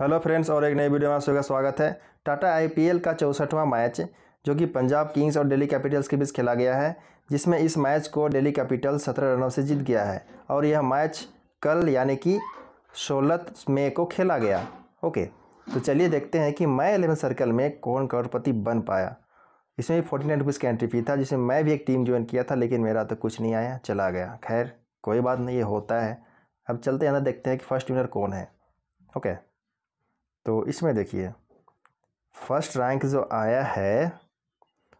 hello friends और एक नई वीडियो में आप सबका का स्वागत है टाटा आईपीएल का चौंसठवां मैच जो कि पंजाब किंग्स और दिल्ली कैपिटल्स के बीच खेला गया है जिसमें इस मैच को दिल्ली कैपिटल्स सत्रह रनों से जीत गया है और यह मैच कल यानी कि सोलह मई को खेला गया ओके तो चलिए देखते हैं कि मैं एलेवन सर्कल में कौन करोड़पति बन पाया इसमें भी फोर्टी नाइन रुपीज़ का एंट्री फी था जिसमें मैं भी एक टीम ज्वाइन किया था लेकिन मेरा तो कुछ नहीं आया चला गया खैर कोई बात नहीं ये होता है अब चलते हैं ना देखते हैं कि फर्स्ट विनर कौन है ओके तो इसमें देखिए फर्स्ट रैंक जो आया है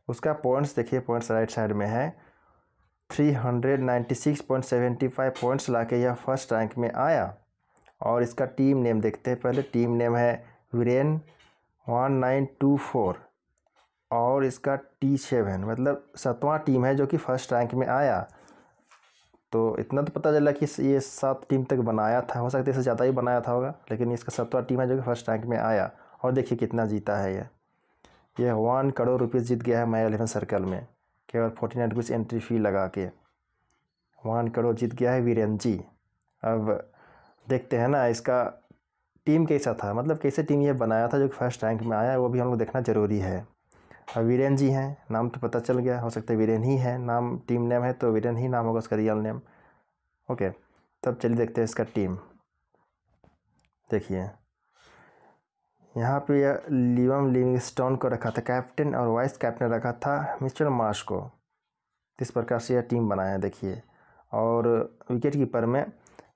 उसका पॉइंट्स देखिए पॉइंट्स राइट साइड में है 396.75 पॉइंट्स लाके यह फर्स्ट रैंक में आया और इसका टीम नेम देखते हैं पहले टीम नेम है Viren one nine two four और इसका टी सेवन मतलब सतवां टीम है जो कि फर्स्ट रैंक में आया तो इतना तो पता चला कि ये सात टीम तक बनाया था हो सकता है इसे ज़्यादा ही बनाया था होगा लेकिन इसका सातवा टीम है जो कि फर्स्ट रैंक में आया और देखिए कितना जीता है ये ये वन करोड़ रुपये जीत गया है माई एलेवन सर्कल में केवल forty nine rupees entry fee लगा के वन करोड़ जीत गया है वीरन जी अब देखते हैं ना इसका टीम कैसा था मतलब कैसे टीम ये बनाया था जो फर्स्ट रैंक में आया है वो भी हम लोग देखना ज़रूरी है और वीरेन जी हैं नाम तो पता चल गया हो सकता है वीरेन ही है नाम टीम नेम है तो वीरेन ही नाम होगा उसका रियल नेम ओके तब चलिए देखते हैं इसका टीम देखिए यहाँ पे लिवम लिविंगस्टोन को रखा था कैप्टन और वाइस कैप्टन रखा था मिस्टर मार्श को इस प्रकार से यह टीम बनाया देखिए और विकेट कीपर में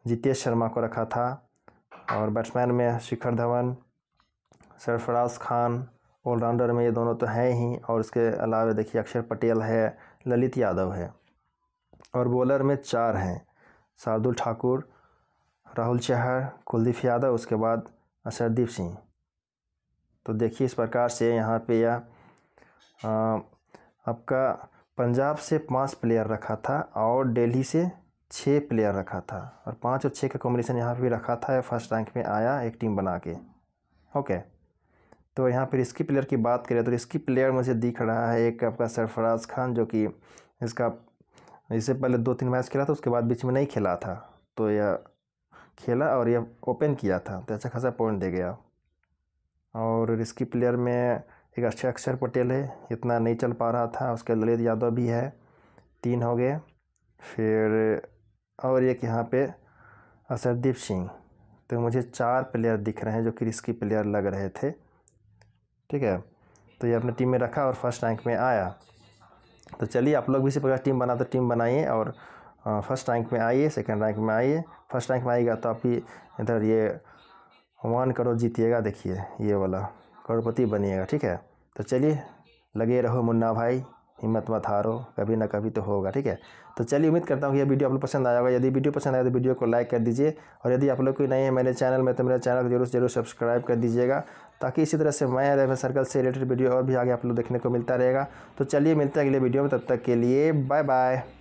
जितेश शर्मा को रखा था और बैट्समैन में शिखर धवन सरफराज खान ऑलराउंडर में ये दोनों तो हैं ही और इसके अलावा देखिए अक्षर पटेल है ललित यादव है और बॉलर में चार हैं शार्दुल ठाकुर राहुल चहर कुलदीप यादव उसके बाद असरदीप सिंह तो देखिए इस प्रकार से यहाँ पे यह आपका पंजाब से पांच प्लेयर रखा था और दिल्ली से छः प्लेयर रखा था और पाँच और छः का कॉम्बिनेशन यहाँ पे भी रखा था फर्स्ट रैंक में आया एक टीम बना के ओके तो यहाँ पर रिस्की प्लेयर की बात करें तो रिस्की प्लेयर मुझे दिख रहा है एक आपका सरफराज खान जो कि इसका इससे पहले दो तीन मैच खेला था उसके बाद बीच में नहीं खेला था तो यह खेला और यह ओपन किया था तो अच्छा खासा पॉइंट दे गया और रिस्की प्लेयर में एक अक्षय अक्षर पटेल है इतना नहीं चल पा रहा था उसके ललित यादव भी है तीन हो गए फिर और एक यहाँ पे असरदीप सिंह तो मुझे चार प्लेयर दिख रहे हैं जो कि रिस्की प्लेयर लग रहे थे ठीक है तो ये अपने टीम में रखा और फर्स्ट रैंक में आया तो चलिए आप लोग भी इसी प्रकार टीम बना तो टीम बनाइए और फर्स्ट रैंक में आइए सेकंड रैंक में आइए फर्स्ट रैंक में आएगा तो आप ही इधर ये वन करोड़ जीतिएगा देखिए ये वाला करोड़पति बनिएगा ठीक है तो चलिए लगे रहो मुन्ना भाई हिम्मत मत हारो कभी ना कभी तो होगा ठीक है तो चलिए उम्मीद करता हूँ कि यह वीडियो आप लोग पसंद आया होगा यदि वीडियो पसंद आया तो वीडियो को लाइक कर दीजिए और यदि आप लोग कोई नए हैं मेरे चैनल में तो मेरे चैनल को जरूर जरूर सब्सक्राइब कर दीजिएगा ताकि इसी तरह से मैं रेवन सर्कल से रिलेटेड वीडियो और भी आगे आप लोग देखने को मिलता रहेगा तो चलिए मिलते हैं अगले वीडियो में तब तक के लिए बाय बाय